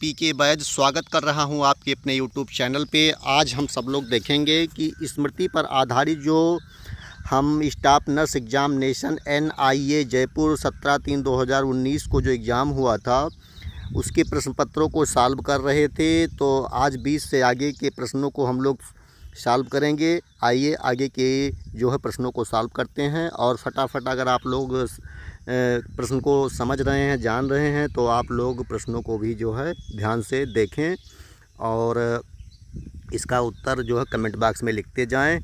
P के बैज स्वागत कर रहा हूं आपके अपने यूट्यूब चैनल पे आज हम सब लोग देखेंगे कि स्मृति पर आधारित जो हम staff nurse examination N I A Jaipur सत्रह तीन दो हज़ार उन्नीस को जो एग्ज़ाम हुआ था उसके प्रश्न पत्रों को सॉल्व कर रहे थे तो आज बीस से आगे के प्रश्नों को हम लोग सॉल्व करेंगे आइए आगे के जो है प्रश्नों को सॉल्व करते हैं और फटाफट अगर आप लोग प्रश्न को समझ रहे हैं जान रहे हैं तो आप लोग प्रश्नों को भी जो है ध्यान से देखें और इसका उत्तर जो है कमेंट बॉक्स में लिखते जाएं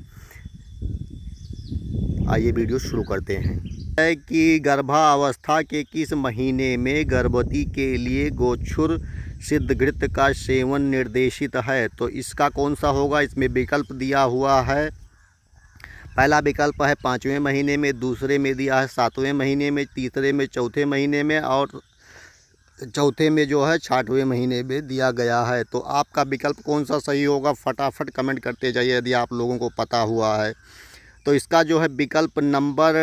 आइए वीडियो शुरू करते हैं कि गर्भावस्था के किस महीने में गर्भवती के लिए गोछुर सिद्धघृत का सेवन निर्देशित है तो इसका कौन सा होगा इसमें विकल्प दिया हुआ है पहला विकल्प है पाँचवें महीने में दूसरे में दिया है सातवें महीने में तीसरे में चौथे महीने में और चौथे में जो है छठवें महीने में दिया गया है तो आपका विकल्प कौन सा सही होगा फटाफट कमेंट करते जाइए यदि आप लोगों को पता हुआ है तो इसका जो है विकल्प नंबर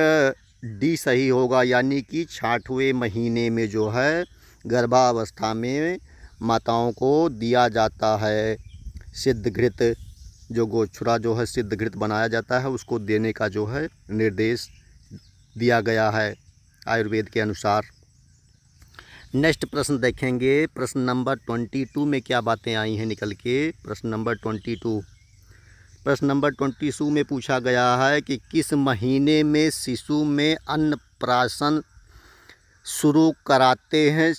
डी सही होगा यानी कि छठवें महीने में जो है गर्भावस्था में माताओं को दिया जाता है सिद्ध घृत जो गोछुरा जो है सिद्ध घृत बनाया जाता है उसको देने का जो है निर्देश दिया गया है आयुर्वेद के अनुसार नेक्स्ट प्रश्न देखेंगे प्रश्न नंबर ट्वेंटी टू में क्या बातें आई हैं निकल के प्रश्न नंबर ट्वेंटी टू प्रश्न नंबर ट्वेंटी टू में पूछा गया है कि किस महीने में शिशु में अन्नप्राशन शुरू कराते हैं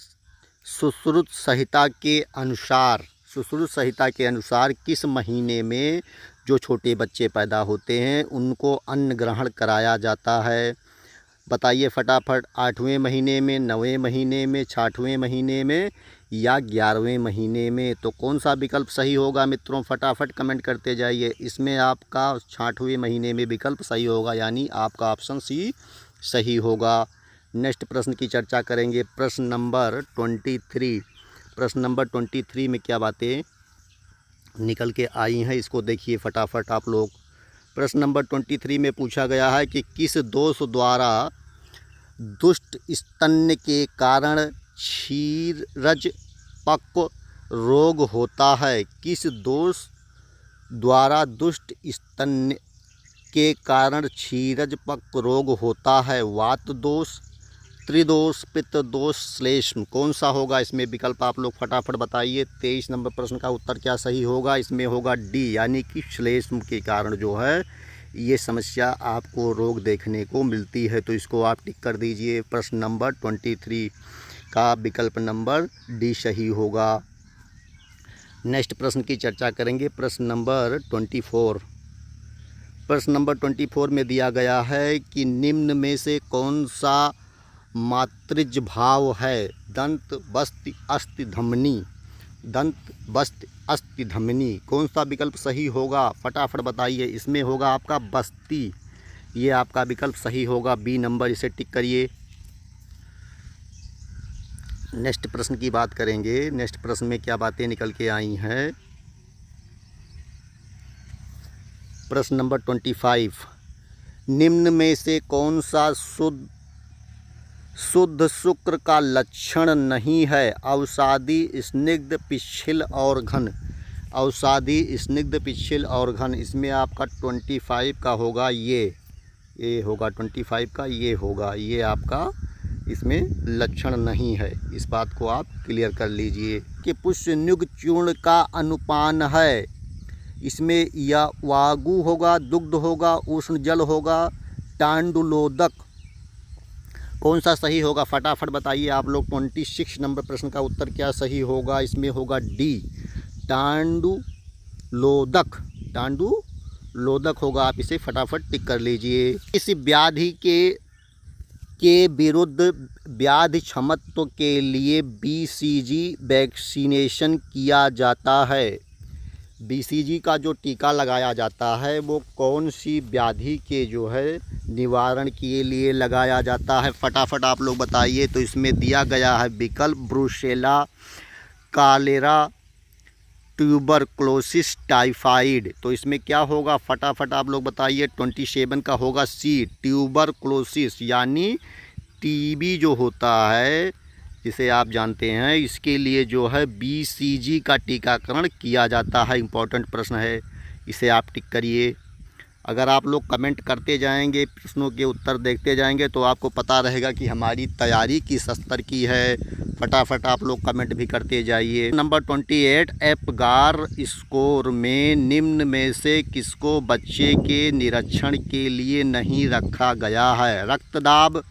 सुश्रुत संहिता के अनुसार सुश्रुत संहिता के अनुसार किस महीने में जो छोटे बच्चे पैदा होते हैं उनको अन्न ग्रहण कराया जाता है बताइए फटाफट आठवें महीने में नवें महीने में छठवें महीने में या ग्यारहवें महीने में तो कौन सा विकल्प सही होगा मित्रों फटाफट कमेंट करते जाइए इसमें आपका छठवें महीने में विकल्प सही होगा यानी आपका ऑप्शन सी सही होगा नेक्स्ट प्रश्न की चर्चा करेंगे प्रश्न नंबर ट्वेंटी थ्री प्रश्न नंबर ट्वेंटी थ्री में क्या बातें निकल के आई हैं इसको देखिए फटाफट आप लोग प्रश्न नंबर ट्वेंटी थ्री में पूछा गया है कि किस दोष द्वारा दुष्ट स्तन्य के कारण क्षीरज पक्व रोग होता है किस दोष द्वारा दुष्ट स्तन्य के कारण क्षीरज पक्व रोग होता है वात दोष पितृदोष पित्त दोष श्लेष्म कौन सा होगा इसमें विकल्प आप लोग फटाफट बताइए तेईस नंबर प्रश्न का उत्तर क्या सही होगा इसमें होगा डी यानी कि श्लेष्म के कारण जो है ये समस्या आपको रोग देखने को मिलती है तो इसको आप टिक कर दीजिए प्रश्न नंबर ट्वेंटी थ्री का विकल्प नंबर डी सही होगा नेक्स्ट प्रश्न की चर्चा करेंगे प्रश्न नंबर ट्वेंटी फोर प्रश्न नंबर ट्वेंटी फोर में दिया गया है कि निम्न में से कौन सा मातृज भाव है दंत बस्त अस्त धमनी दंत बस्त अस्ति धमनी कौन सा विकल्प सही होगा फटाफट बताइए इसमें होगा आपका बस्ती ये आपका विकल्प सही होगा बी नंबर इसे टिक करिए नेक्स्ट प्रश्न की बात करेंगे नेक्स्ट प्रश्न में क्या बातें निकल के आई हैं प्रश्न नंबर ट्वेंटी फाइव निम्न में से कौन सा शुद्ध शुद्ध शुक्र का लक्षण नहीं है अवसादी स्निग्ध पिछिल और घन अवसादी स्निग्ध पिछिल और घन इसमें आपका ट्वेंटी फाइव का होगा ये ये होगा ट्वेंटी फाइव का ये होगा ये आपका इसमें लक्षण नहीं है इस बात को आप क्लियर कर लीजिए कि पुष्यनुग चूर्ण का अनुपान है इसमें या वागु होगा दुग्ध होगा उष्ण जल होगा टांडुलोदक कौन सा सही होगा फटाफट बताइए आप लोग ट्वेंटी सिक्स नंबर प्रश्न का उत्तर क्या सही होगा इसमें होगा डी टांडू लोदक टांडू लोदक होगा आप इसे फटाफट टिक कर लीजिए किसी व्याधि के के विरुद्ध व्याधि क्षमत्व के लिए बीसीजी वैक्सीनेशन किया जाता है बीसीजी का जो टीका लगाया जाता है वो कौन सी व्याधि के जो है निवारण के लिए लगाया जाता है फटाफट आप लोग बताइए तो इसमें दिया गया है विकल्प ब्रूसेला कालेरा ट्यूबरक्लोसिस टाइफाइड तो इसमें क्या होगा फटाफट आप लोग बताइए ट्वेंटी सेवन का होगा सी ट्यूबरक्लोसिस यानी टीबी जो होता है जिसे आप जानते हैं इसके लिए जो है बीसीजी का टीकाकरण किया जाता है इम्पोर्टेंट प्रश्न है इसे आप टिक करिए अगर आप लोग कमेंट करते जाएंगे प्रश्नों के उत्तर देखते जाएंगे तो आपको पता रहेगा कि हमारी तैयारी किस स्तर की है फटाफट आप लोग कमेंट भी करते जाइए number twenty eight Apgar score में निम्न में से किसको बच्चे के निरीक्षण के लिए नहीं रखा गया है रक्तदाब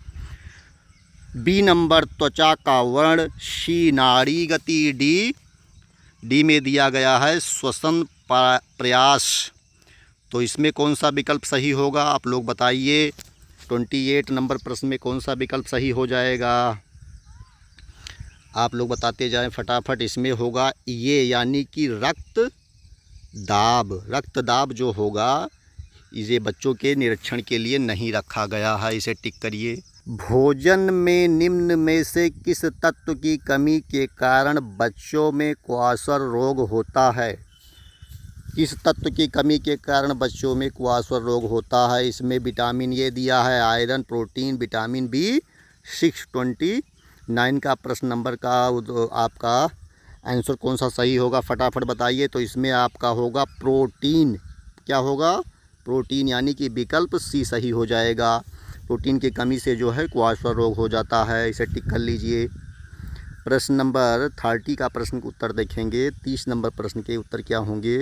बी नंबर त्वचा का वर्ण सी नाड़ी गति डी डी में दिया गया है श्वसन प्रयास तो इसमें कौन सा विकल्प सही होगा आप लोग बताइए ट्वेंटी एट नंबर प्रश्न में कौन सा विकल्प सही हो जाएगा आप लोग बताते जाएं फटाफट इसमें होगा ये यानी कि रक्त दाब रक्त दाब जो होगा इसे बच्चों के निरीक्षण के लिए नहीं रखा गया है इसे टिक करिए भोजन में निम्न में से किस तत्व की कमी के कारण बच्चों में क्वासर रोग होता है इस तत्व की कमी के कारण बच्चों में कुआसवर रोग होता है इसमें विटामिन ए दिया है iron protein vitamin B six twenty nine का प्रश्न नंबर का आपका आंसर कौन सा सही होगा फटाफट बताइए तो इसमें आपका होगा प्रोटीन क्या होगा प्रोटीन यानी कि विकल्प सी सही हो जाएगा प्रोटीन की कमी से जो है कुआसवर रोग हो जाता है इसे टिक कर लीजिए प्रश्न नंबर थर्टी का प्रश्न उत्तर देखेंगे तीस नंबर प्रश्न के उत्तर क्या होंगे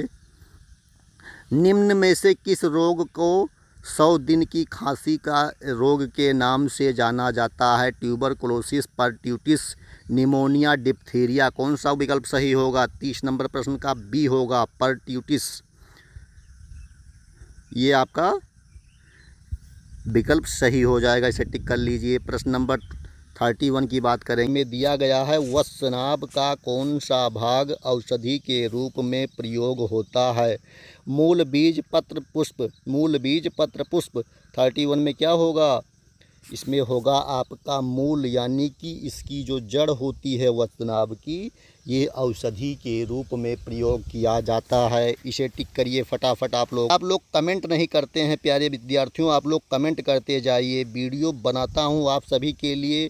निम्न में से किस रोग को सौ दिन की खांसी का रोग के नाम से जाना जाता है ट्यूबर पर ट्यूटिस निमोनिया डिप्थीरिया कौन सा विकल्प सही होगा तीस नंबर प्रश्न का बी होगा परट्यूटिस ये आपका विकल्प सही हो जाएगा इसे टिक कर लीजिए प्रश्न नंबर थर्टी वन की बात करें में दिया गया है वस्नाब का कौन सा भाग औषधि के रूप में प्रयोग होता है मूल बीज पत्र पुष्प मूल बीज पत्र पुष्प थर्टी वन में क्या होगा इसमें होगा आपका मूल यानी कि इसकी जो जड़ होती है वतनाब की ये औषधि के रूप में प्रयोग किया जाता है इसे टिक करिए फटाफट आप लोग आप लोग कमेंट नहीं करते हैं प्यारे विद्यार्थियों आप लोग कमेंट करते जाइए वीडियो बनाता हूँ आप सभी के लिए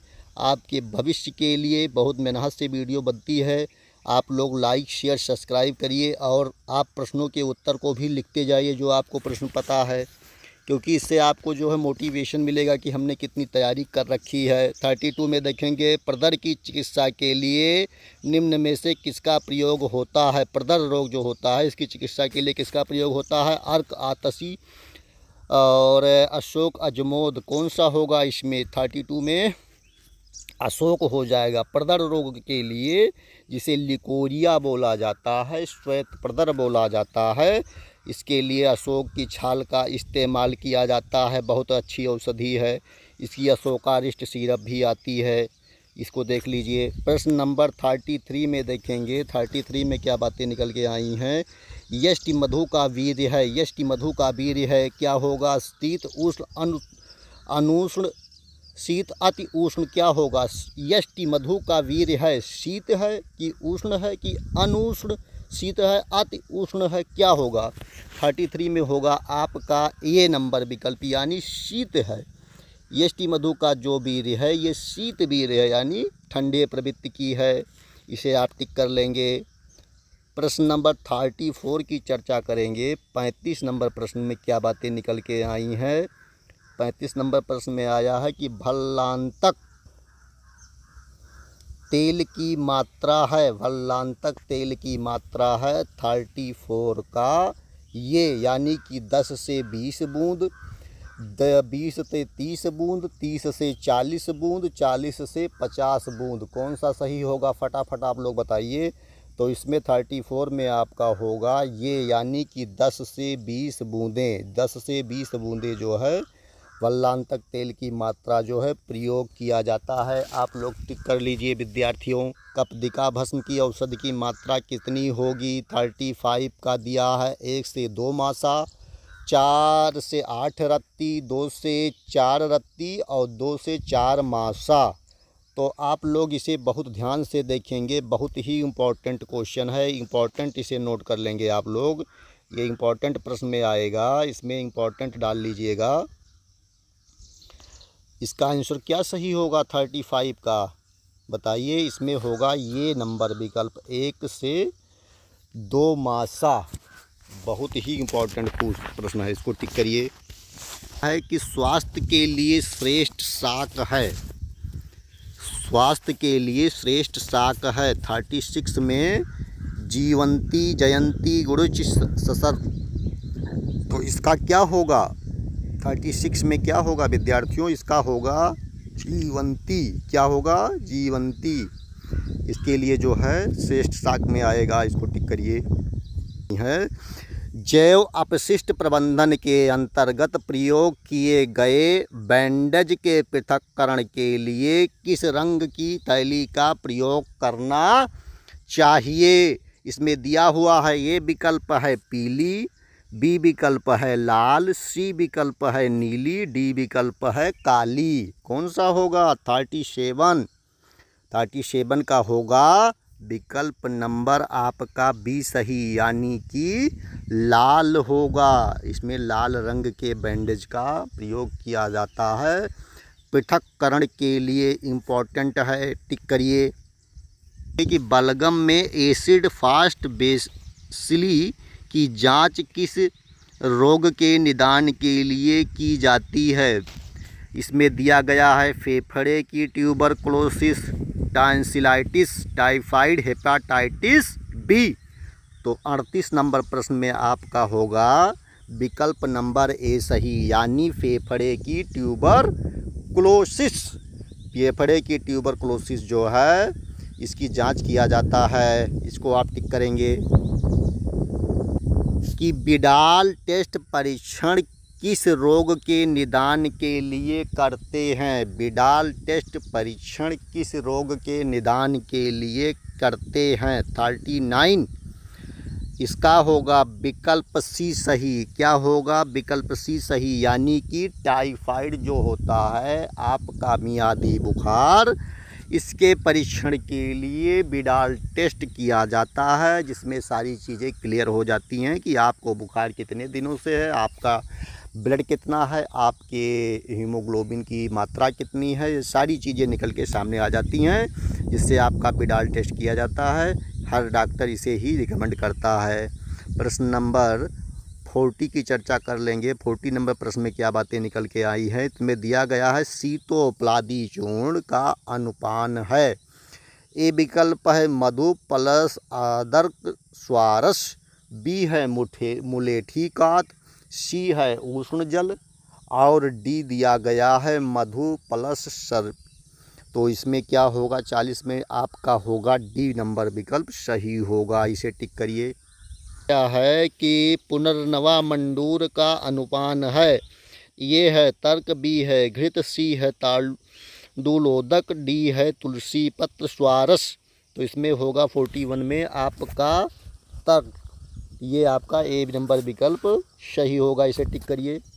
आपके भविष्य के लिए बहुत मेहनत से वीडियो बनती है आप लोग लाइक शेयर सब्सक्राइब करिए और आप प्रश्नों के उत्तर को भी लिखते जाइए जो आपको प्रश्न पता है क्योंकि इससे आपको जो है मोटिवेशन मिलेगा कि हमने कितनी तैयारी कर रखी है थर्टी टू में देखेंगे प्रदर की चिकित्सा के लिए निम्न में से किसका प्रयोग होता है प्रदर रोग जो होता है इसकी चिकित्सा के लिए किसका प्रयोग होता है अर्क आतसी और अशोक अजमोद कौन सा होगा इसमें थर्टी टू में अशोक हो जाएगा प्रदर रोग के लिए जिसे लिकोरिया बोला जाता है श्वेत प्रदर बोला जाता है इसके लिए अशोक की छाल का इस्तेमाल किया जाता है बहुत अच्छी औषधि है इसकी अशोकारिष्ट सिरप भी आती है इसको देख लीजिए प्रश्न नंबर थर्टी थ्री में देखेंगे थर्टी थ्री में क्या बातें निकल के आई हैं यष्टि मधु का वीर है यष्टि मधु का वीर है क्या होगा स्थित उष्ण अनु अनुष्ण शीत अति उष्ण क्या होगा यष्टि मधु का वीर है शीत है कि उष्ण है कि अनुष्ण शीत है अति उष्ण है क्या होगा थर्टी थ्री में होगा आपका ए नंबर विकल्प यानी शीत है यष्टि मधु का जो वीर है ये शीत वीर है यानी ठंडे प्रवृत्ति की है इसे आप टिक कर लेंगे प्रश्न नंबर थर्टी फोर की चर्चा करेंगे पैंतीस नंबर प्रश्न में क्या बातें निकल के आई हैं पैंतीस नंबर प्रश्न में आया है कि भल्लांतक तेल की मात्रा है भल्लांतक तेल की मात्रा है थर्टी फोर का ये यानी कि दस से बीस बूंद बीस से तीस बूंद तीस से चालीस बूंद चालीस से पचास बूंद कौन सा सही होगा फटाफट आप लोग बताइए तो इसमें थर्टी फोर में आपका होगा ये यानी कि दस से बीस बूंदें दस से बीस बूंदें जो है वल्लांतक तेल की मात्रा जो है प्रयोग किया जाता है आप लोग टिक कर लीजिए विद्यार्थियों कपदिका भस्म की औषध की मात्रा कितनी होगी थर्टी फाइव का दिया है एक से दो मासा चार से आठ रत्ती दो से चार रत्ती और दो से चार मासा तो आप लोग इसे बहुत ध्यान से देखेंगे बहुत ही इम्पॉर्टेंट क्वेश्चन है इम्पॉर्टेंट इसे नोट कर लेंगे आप लोग ये इम्पॉर्टेंट प्रश्न में आएगा इसमें इम्पॉर्टेंट डाल लीजिएगा इसका आंसर क्या सही होगा थर्टी फाइव का बताइए इसमें होगा ये नंबर विकल्प एक से दो मासा बहुत ही इम्पोर्टेंट प्रश्न है इसको टिक करिए है कि स्वास्थ्य के लिए श्रेष्ठ शाक है स्वास्थ्य के लिए श्रेष्ठ शाक है थर्टी सिक्स में जीवंती जयंती गुरुच ससर तो इसका क्या होगा थर्टी सिक्स में क्या होगा विद्यार्थियों इसका होगा जीवंती क्या होगा जीवंती इसके लिए जो है श्रेष्ठ साक में आएगा इसको टिक करिए है जैव अपशिष्ट प्रबंधन के अंतर्गत प्रयोग किए गए बैंडेज के पृथक्करण के लिए किस रंग की तैली का प्रयोग करना चाहिए इसमें दिया हुआ है ये विकल्प है पीली बी विकल्प है लाल सी विकल्प है नीली डी विकल्प है काली कौन सा होगा थर्टी सेवन थर्टी सेवन का होगा विकल्प नंबर आपका बी सही यानी कि लाल होगा इसमें लाल रंग के बैंडेज का प्रयोग किया जाता है पृथककरण के लिए इम्पॉर्टेंट है टिक करिए कि बलगम में एसिड फास्ट बेसली की जांच किस रोग के निदान के लिए की जाती है इसमें दिया गया है फेफड़े की tuberculosis tonsillitis typhoid hepatitis B तो 38 नंबर प्रश्न में आपका होगा विकल्प नंबर ए सही यानी फेफड़े की ट्यूबर क्लोसिस फेफड़े की ट्यूबर क्लोसिस जो है इसकी जांच किया जाता है इसको आप टिक करेंगे कि बिडाल टेस्ट परीक्षण किस रोग के निदान के लिए करते हैं बिडाल टेस्ट परीक्षण किस रोग के निदान के लिए करते हैं थर्टी नाइन इसका होगा विकल्प सी सही क्या होगा विकल्प सी सही यानी कि टाइफाइड जो होता है आपका मियादी बुखार इसके परीक्षण के लिए बिडाल टेस्ट किया जाता है जिसमें सारी चीज़ें क्लियर हो जाती हैं कि आपको बुखार कितने दिनों से है आपका ब्लड कितना है आपके हीमोग्लोबिन की मात्रा कितनी है ये सारी चीज़ें निकल के सामने आ जाती हैं जिससे आपका बिडाल टेस्ट किया जाता है हर डॉक्टर इसे ही रिकमेंड करता है प्रश्न नंबर फोर्टी की चर्चा कर लेंगे फोर्टी नंबर प्रश्न में क्या बातें निकल के आई हैं इसमें दिया गया है सीतोपलादी चूर्ण का अनुपान है ए विकल्प है मधु प्लस आदर्क स्वारस बी है मुठे मुलेठी कात सी है उष्ण जल और डी दिया गया है मधु प्लस सर तो इसमें क्या होगा चालीस में आपका होगा डी नंबर विकल्प सही होगा इसे टिक करिए क्या है कि पुनर्नवा मंडूर का अनुपान है ये है तर्क बी है घृत सी है ताल दूलोदक डी है तुलसी पत्र स्वारस तो इसमें होगा फोर्टी वन में आपका तर्क ये आपका ए नंबर विकल्प सही होगा इसे टिक करिए